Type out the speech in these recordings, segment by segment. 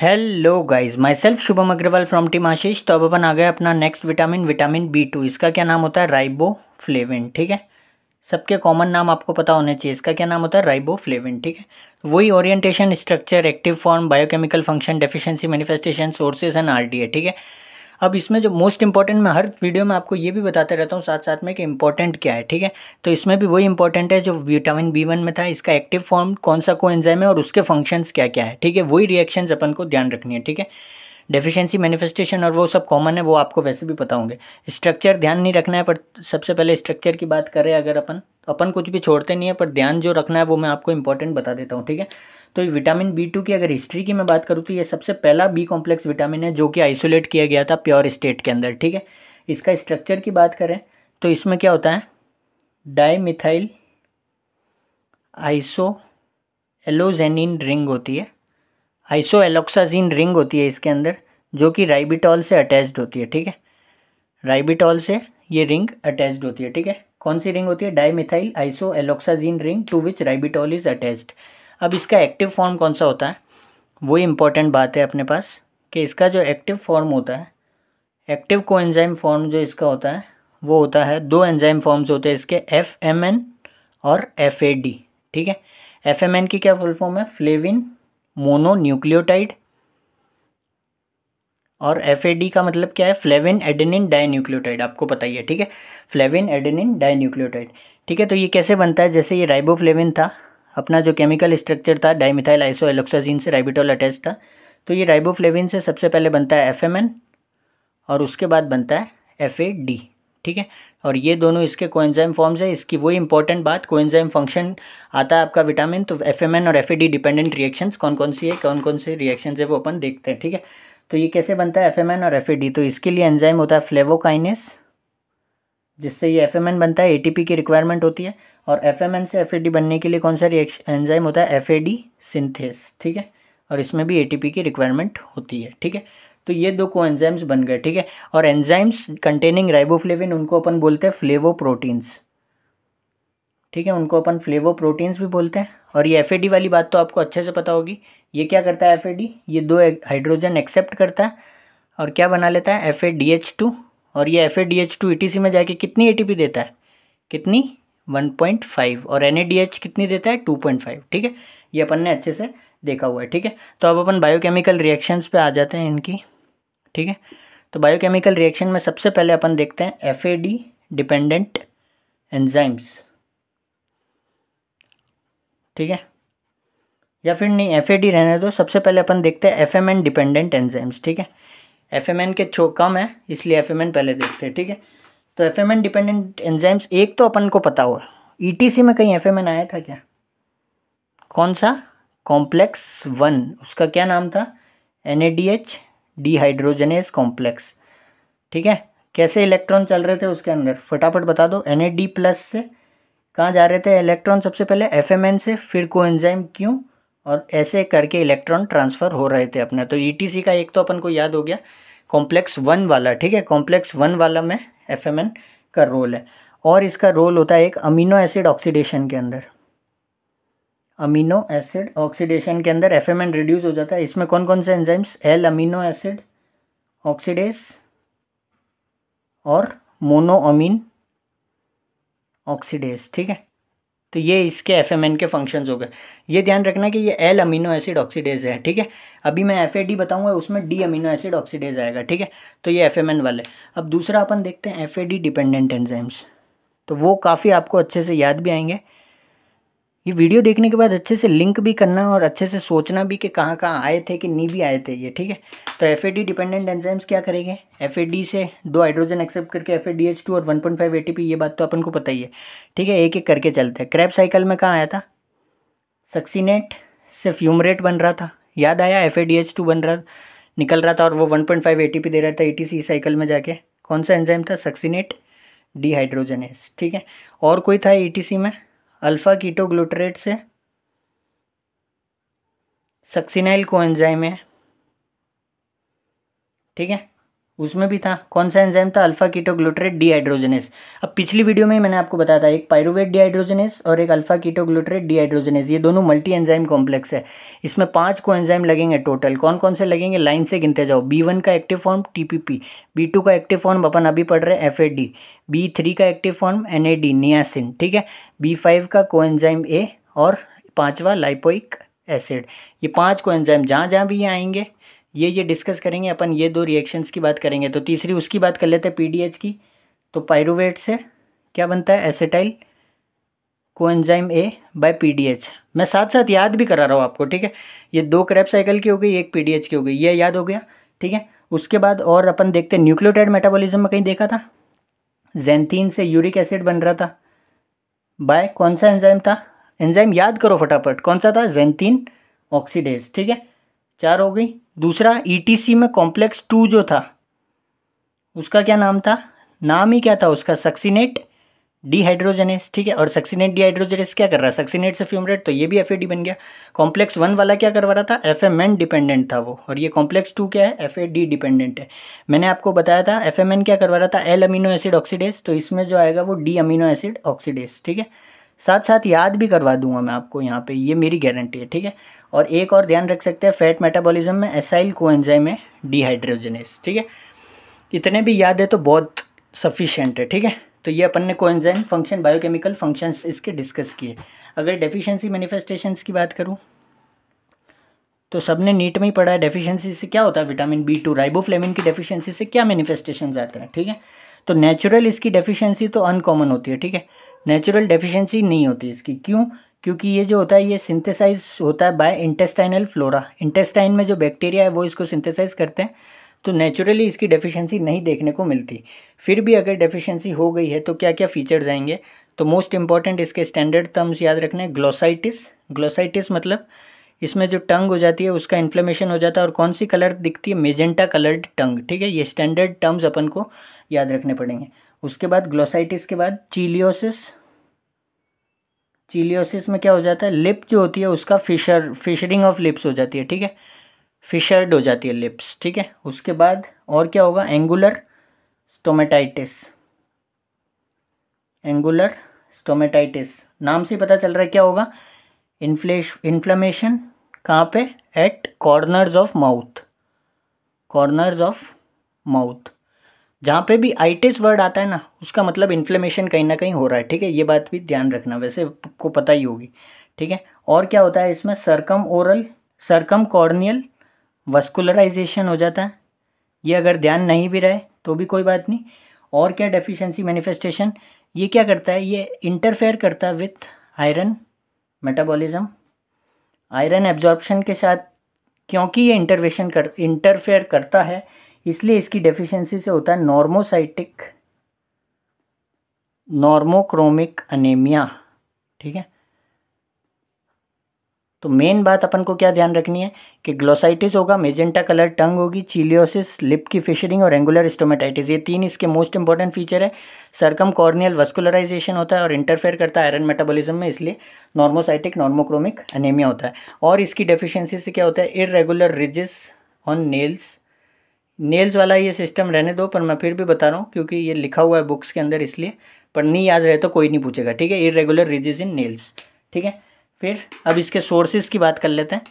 hello guys myself Shubham Agarwal from team Ashish तो अब अपन आ गए अपना next vitamin vitamin B two इसका क्या नाम होता है राइबो फ्लेविन ठीक है सबके कॉमन नाम आपको पता होने चाहिए इसका क्या नाम होता है राइबो फ्लेविन ठीक है वही orientation structure active form biochemical function deficiency manifestation sources and R ठीक है अब इसमें जो मोस्ट इंपॉर्टेंट मैं हर वीडियो में आपको ये भी बताते रहता हूँ साथ साथ में कि इंपॉर्टेंट क्या है ठीक है तो इसमें भी वही इंपॉर्टेंट है जो विटामिन बी वन में था इसका एक्टिव फॉर्म कौन सा को है और उसके फंक्शंस क्या क्या है ठीक है वही रिएक्शंस अपन को ध्यान रखनी है ठीक है डेफिशिएंसी मैनिफेस्टेशन और वो सब कॉमन है वो आपको वैसे भी पता होंगे स्ट्रक्चर ध्यान नहीं रखना है पर सबसे पहले स्ट्रक्चर की बात करें अगर अपन अपन कुछ भी छोड़ते नहीं है पर ध्यान जो रखना है वो मैं आपको इंपॉर्टेंट बता देता हूँ ठीक है तो विटामिन बी टू की अगर हिस्ट्री की मैं बात करूँ तो ये सबसे पहला बी कॉम्प्लेक्स विटामिन है जो कि आइसोलेट किया गया था प्योर स्टेट के अंदर ठीक है इसका स्ट्रक्चर की बात करें तो इसमें क्या होता है डाईमिथाइल आइसो एलोजेनिन रिंग होती है आइसो एलोक्साजिन रिंग होती है इसके अंदर जो कि राइबिटॉल से अटैच्ड होती है ठीक है राइबिटॉल से ये रिंग अटैच्ड होती है ठीक है कौन सी रिंग होती है dimethyl isoalloxazine ring to which ribitol is attached अब इसका एक्टिव फॉर्म कौन सा होता है वो इम्पॉर्टेंट बात है अपने पास कि इसका जो एक्टिव फॉर्म होता है एक्टिव को एनजाइम फॉर्म जो इसका होता है वो होता है दो एंजाइम फॉर्म्स होते हैं इसके एफ एम एन और एफ ए डी ठीक है एफ एम एन की क्या फुल फॉर्म है फ्लेविन मोनोन्यूक्लियोटाइड और एफ ए डी का मतलब क्या है फ्लेविन एडेनिन डाइन्यूक्लियोटाइड आपको पता ही है ठीक है फ्लेविन एडेनिन डाइन्यूक्लियोटाइड ठीक है तो ये कैसे बनता है जैसे ये राइबोफ्लेविन था अपना जो केमिकल स्ट्रक्चर था डाइमिथाइल आइसो एलोक्साजीन से राइबिटोल अटैच था तो ये राइबोफ्लेविन से सबसे पहले बनता है एफ और उसके बाद बनता है एफ ठीक है और ये दोनों इसके कोएंजाइम फॉर्म्स है इसकी वही इंपॉर्टेंट बात कोएंजाइम फंक्शन आता है आपका विटामिन तो एफ और एफ डिपेंडेंट रिएक्शंस कौन कौन सी है कौन कौन से रिएक्शंस है वो अपन देखते हैं ठीक है तो ये कैसे बनता है एफ और एफ तो इसके लिए एंजाइम होता है फ्लेवोकाइनेस जिससे ये एफ बनता है ए की रिक्वायरमेंट होती है और एफ से एफ बनने के लिए कौन सा एंजाइम होता है एफ सिंथेस ठीक है और इसमें भी ए की रिक्वायरमेंट होती है ठीक है तो ये दो को एंजाइम्स बन गए ठीक है और एंजाइम्स कंटेनिंग राइबोफ्लेविन उनको अपन बोलते हैं फ्लेवो प्रोटीन्स ठीक है उनको अपन फ्लेवो प्रोटीन्स भी बोलते हैं और ये एफ वाली बात तो आपको अच्छे से पता होगी ये क्या करता है एफ ये दो हाइड्रोजन एक्सेप्ट करता है और क्या बना लेता है F A D H two और ये F A D H two E T C में जाके कितनी ए टी पी देता है कितनी वन पॉइंट फाइव और एन ए डी एच कितनी देता है टू पॉइंट फाइव ठीक है ये अपन ने अच्छे से देखा हुआ है ठीक है तो अब अपन बायोकेमिकल रिएक्शंस पे आ जाते हैं इनकी ठीक है तो बायोकेमिकल रिएक्शन में सबसे पहले अपन देखते हैं F A D dependent enzymes ठीक है या फिर नहीं एफ रहने दो सबसे पहले अपन देखते हैं F M N dependent enzymes ठीक है एफ एम एन के छो कम है इसलिए एफ एम एन पहले देखते हैं ठीक है तो F M N dependent enzymes एक तो अपन को पता हुआ ई टी सी में कहीं एफ एम एन आया था क्या कौन सा कॉम्प्लेक्स वन उसका क्या नाम था N A D H dehydrogenase complex ठीक है कैसे इलेक्ट्रॉन चल रहे थे उसके अंदर फटाफट बता दो एन ए डी प्लस से कहाँ जा रहे थे इलेक्ट्रॉन सबसे पहले एफ एम एन से फिर को एनजाइम क्यों और ऐसे करके इलेक्ट्रॉन ट्रांसफ़र हो रहे थे अपना तो ई e का एक तो अपन को याद हो गया कॉम्प्लेक्स वन वाला ठीक है कॉम्प्लेक्स वन वाला में एफ का रोल है और इसका रोल होता है एक अमीनो एसिड ऑक्सीडेशन के अंदर अमीनो एसिड ऑक्सीडेशन के अंदर एफ रिड्यूस हो जाता है इसमें कौन कौन से enzymes L amino acid oxidase और मोनो अमीन ऑक्सीडेस ठीक है तो ये इसके एफ के फंक्शंस हो गए ये ध्यान रखना कि ये एल अमीनो एसिड ऑक्सीडेज है ठीक है अभी मैं एफ ए डी बताऊँगा उसमें डी अमीनो एसिड ऑक्सीडेज आएगा ठीक है तो ये एफ वाले अब दूसरा अपन देखते हैं F A D dependent enzymes तो वो काफ़ी आपको अच्छे से याद भी आएंगे ये वीडियो देखने के बाद अच्छे से लिंक भी करना और अच्छे से सोचना भी कि कहाँ कहाँ आए थे कि नहीं भी आए थे ये ठीक है तो एफ डिपेंडेंट एंजाइम्स क्या करेंगे एफ से दो हाइड्रोजन एक्सेप्ट करके एफ और वन पॉइंट फाइव ये बात तो अपन को पता ही है ठीक है एक एक करके चलते हैं क्रैप साइकिल में कहाँ आया था सक्सीनेट से फ्यूमरेट बन रहा था याद आया एफ बन रहा निकल रहा था और वो वन पॉइंट फाइव दे रहा था ए साइकिल में जाके कौन सा एंजाइम था सक्सीनेट डी हाइड्रोजनेस ठीक है और कोई था ए में अल्फ़ा कीटोग्लूटरेट से सक्सिनाइल कोएंजाइम है ठीक है उसमें भी था कौन सा एंजाइम था अल्फा कीटोग्लूटरेट डीहाइड्रोजनेस अब पिछली वीडियो में ही मैंने आपको बताया था एक पायरोवेट डीहाइड्रोजनेस और एक अल्फा कीटोग्लूटरेट डीहाइड्रोजनेस ये दोनों मल्टी एंजाइम कॉम्प्लेक्स है इसमें पांच को एंजाइम लगेंगे टोटल कौन कौन से लगेंगे लाइन से गिनते जाओ बी वन का active form T B two का एक्टिव फॉर्म अपन अभी पढ़ रहे हैं F A D B three का active form N A D niacin ठीक है बी फाइव का को एनजाइम ए और पाँचवा लाइपोइक एसिड ये पाँच को एंजाइम जहाँ जहाँ भी ये आएंगे ये ये डिस्कस करेंगे अपन ये दो रिएक्शंस की बात करेंगे तो तीसरी उसकी बात कर लेते हैं पीडीएच की तो पायरुवेट से क्या बनता है acetyl coenzyme A by PDH मैं साथ साथ याद भी करा रहा हूँ आपको ठीक है ये दो क्रैप साइकिल की हो गई एक पीडीएच की हो गई ये याद हो गया ठीक है उसके बाद और अपन देखते हैं न्यूक्लियोटाइड मेटाबोलिज्म में कहीं देखा था जेंथीन से यूरिक एसिड बन रहा था बाय कौन सा एंजाइम था एंजाइम याद करो फटाफट कौन सा था जेंथीन ऑक्सीडेज ठीक है चार हो गई दूसरा ईटीसी e में कॉम्प्लेक्स टू जो था उसका क्या नाम था नाम ही क्या था उसका सक्सीनेट डिहाइड्रोजेनेस ठीक है और सक्सीनेट डिहाइड्रोजेनेस क्या कर रहा है सक्सीनेट से फ्यूमरेट तो ये भी एफ बन गया कॉम्प्लेक्स वन वाला क्या करवा रहा था एफ डिपेंडेंट था वो और ये कॉम्प्लेक्स टू क्या है एफ डिपेंडेंट है मैंने आपको बताया था एफ क्या करवा रहा था एल अमीनो एसिड ऑक्सीडेस तो इसमें जो आएगा वो डी अमीनो एसिड ऑक्सीडेस ठीक है साथ साथ याद भी करवा दूंगा मैं आपको यहाँ पे ये मेरी गारंटी है ठीक है और एक और ध्यान रख सकते हैं फैट मेटाबॉलिज्म में एसाइल कोएंजाइम है डिहाइड्रोजनेस ठीक है इतने भी याद है तो बहुत सफिशेंट है ठीक है तो ये अपन ने कोएंजाइम फंक्शन बायोकेमिकल फंक्शंस इसके डिस्कस किए अगर डेफिशिएंसी मैनिफेस्टेशंस की बात करूँ तो सबने नीट में ही पढ़ा है डेफिशिएंसी से क्या होता है विटामिन बी टू राइबोफ्लेमिन की डेफिशिएंसी से क्या मैनिफेस्टेशन आते हैं ठीक है तो नेचुरल इसकी डेफिशिएंसी तो अनकॉमन होती है ठीक है नेचुरल डेफिशिएंसी नहीं होती इसकी क्यों क्योंकि ये जो होता है ये सिंथेसाइज होता है बाय इंटेस्टाइनल फ्लोरा इंटेस्टाइन में जो बैक्टीरिया है वो इसको सिंथेसाइज करते हैं तो नेचुरली इसकी डेफिशिएंसी नहीं देखने को मिलती फिर भी अगर डेफिशिएंसी हो गई है तो क्या क्या फीचर्स आएंगे तो मोस्ट इंपॉर्टेंट इसके स्टैंडर्ड टर्म्स याद रखने हैं ग्लोसाइटिस ग्लोसाइटिस मतलब इसमें जो टंग हो जाती है उसका इन्फ्लेमेशन हो जाता है और कौन सी कलर दिखती है मेजेंटा कलर्ड टंग ठीक है ये स्टैंडर्ड टर्म्स अपन को याद रखने पड़ेंगे उसके बाद ग्लोसाइटिस के बाद चीलियोसिस चिलियोसिस में क्या हो जाता है लिप जो होती है उसका फिशर फिशरिंग ऑफ लिप्स हो जाती है ठीक है फिशर्ड हो जाती है लिप्स ठीक है उसके बाद और क्या होगा एंगुलर स्टोमेटाइटिस एंगुलर स्टोमेटाइटिस नाम से पता चल रहा है क्या होगा इन्फ्लेश इन्फ्लेमेशन कहाँ पे at corners of mouth corners of mouth जहाँ पे भी आइटिस वर्ड आता है ना उसका मतलब इन्फ्लेमेशन कहीं ना कहीं हो रहा है ठीक है ये बात भी ध्यान रखना वैसे आपको पता ही होगी ठीक है और क्या होता है इसमें सरकम ओरल सरकम कॉर्नियल वस्कुलराइजेशन हो जाता है ये अगर ध्यान नहीं भी रहे तो भी कोई बात नहीं और क्या डेफिशेंसी मैनिफेस्टेशन ये क्या करता है ये इंटरफेयर करता है with iron metabolism iron absorption के साथ क्योंकि ये इंटरवेशन कर इंटरफेयर करता है इसलिए इसकी डेफिशिएंसी से होता है नॉर्मोसाइटिक नॉर्मोक्रोमिक अनेमिया ठीक है तो मेन बात अपन को क्या ध्यान रखनी है कि ग्लोसाइटिस होगा मेजेंटा कलर टंग होगी चिलियोसिस लिप की फिशरिंग और एंगुलर स्टोमेटाइटिस ये तीन इसके मोस्ट इंपॉर्टेंट फीचर है सरकम कॉर्नियल वस्कुलराइजेशन होता है और इंटरफेयर करता है आयरन मेटाबॉलिज्म में इसलिए नॉर्मोसाइटिक नॉर्मोक्रोमिक अनेमिया होता है और इसकी डेफिशियंसी से क्या होता है irregular ridges on nails nails वाला ये सिस्टम रहने दो पर मैं फिर भी बता रहा हूँ क्योंकि ये लिखा हुआ है बुक्स के अंदर इसलिए पर नहीं याद रहे तो कोई नहीं पूछेगा ठीक है इरेगुलर रिजिज इन नेल्स ठीक है फिर अब इसके सोर्सेज की बात कर लेते हैं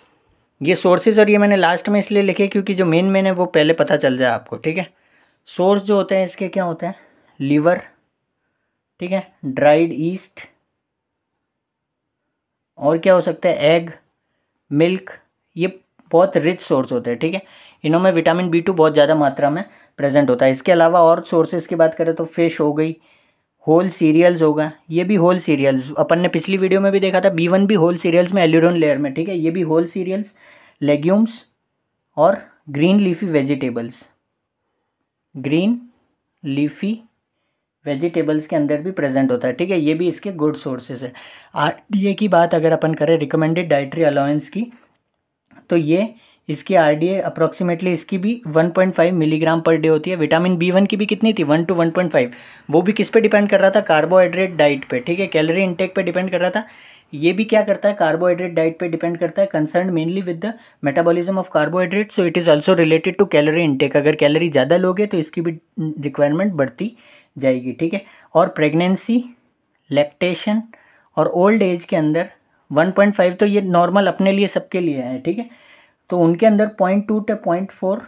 ये सोर्सेज और ये मैंने लास्ट में इसलिए लिखे क्योंकि जो मेन मेन है वो पहले पता चल जाए आपको ठीक है सोर्स जो होते हैं इसके क्या होते हैं लीवर ठीक है ड्राइड ईस्ट और क्या हो सकता है एग मिल्क ये बहुत रिच सोर्स होते हैं ठीक है इनों में विटामिन बी टू बहुत ज़्यादा मात्रा में प्रेजेंट होता है इसके अलावा और सोर्सेज की बात करें तो फिश हो गई होल सीरियल्स होगा ये भी होल सीरियल्स अपन ने पिछली वीडियो में भी देखा था बी वन भी होल सीरियल्स में एल्यूरोन लेयर में ठीक है ये भी होल सीरियल्स लेग्यूम्स और green leafy vegetables green leafy vegetables के अंदर भी प्रेजेंट होता है ठीक है ये भी इसके गुड सोर्सेज है आर की बात अगर अपन करें रिकमेंडेड डाइट्री अलाउंस की तो ये इसकी आर डी ए अप्रॉक्सीमेटली इसकी भी 1.5 मिलीग्राम पर डे होती है विटामिन बी वन की भी कितनी थी वन टू 1.5 वो भी किस पे डिपेंड कर रहा था कार्बोहाइड्रेट डाइट पे ठीक है कैलोरी इंटेक पे डिपेंड कर रहा था ये भी क्या करता है कार्बोहाइड्रेट डाइट पे डिपेंड करता है concern mainly with the metabolism of carbohydrate so it is also related to calorie intake अगर कैलोरी ज़्यादा लोगे तो इसकी भी रिक्वायरमेंट बढ़ती जाएगी ठीक है और प्रेगनेंसी लैक्टेशन और ओल्ड एज के अंदर 1.5 तो ये नॉर्मल अपने लिए सबके लिए है ठीक है तो उनके अंदर point two to point four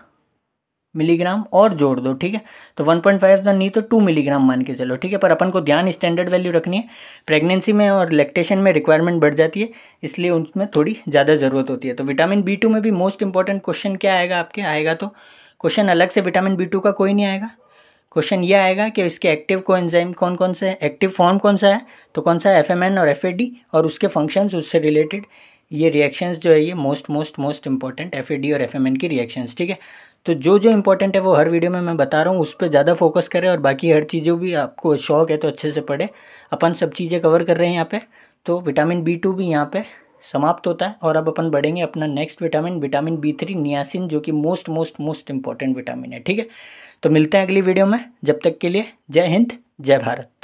milligram और जोड़ दो ठीक है तो 1.5 पॉइंट फाइव नहीं तो 2 मिलीग्राम मान के चलो ठीक है पर अपन को ध्यान स्टैंडर्ड वैल्यू रखनी है प्रेगनेंसी में और लैक्टेशन में रिक्वायरमेंट बढ़ जाती है इसलिए उनमें थोड़ी ज़्यादा ज़रूरत होती है तो विटामिन बी टू में भी मोस्ट इंपॉर्टेंट क्वेश्चन क्या आएगा आपके आएगा तो क्वेश्चन अलग से विटामिन बी टू का कोई नहीं आएगा क्वेश्चन ये आएगा कि इसके एक्टिव को एंजाइम कौन कौन से एक्टिव फॉर्म कौन सा है तो कौन सा है एफ और एफ और उसके फंक्शंस उससे रिलेटेड ये रिएक्शंस जो है ये most most most important F और एफ की रिएक्शंस ठीक है तो जो जो इंपॉर्टेंट है वो हर वीडियो में मैं बता रहा हूँ उस पर ज़्यादा फोकस करें और बाकी हर चीज़ जो भी आपको शौक है तो अच्छे से पढ़े अपन सब चीज़ें कवर कर रहे हैं यहाँ पे तो विटामिन बी टू भी यहाँ पे समाप्त होता है और अब अपन बढ़ेंगे अपना next vitamin vitamin B three niacin जो कि most most most important vitamin है ठीक है तो मिलते हैं अगली वीडियो में जब तक के लिए जय हिंद जय भारत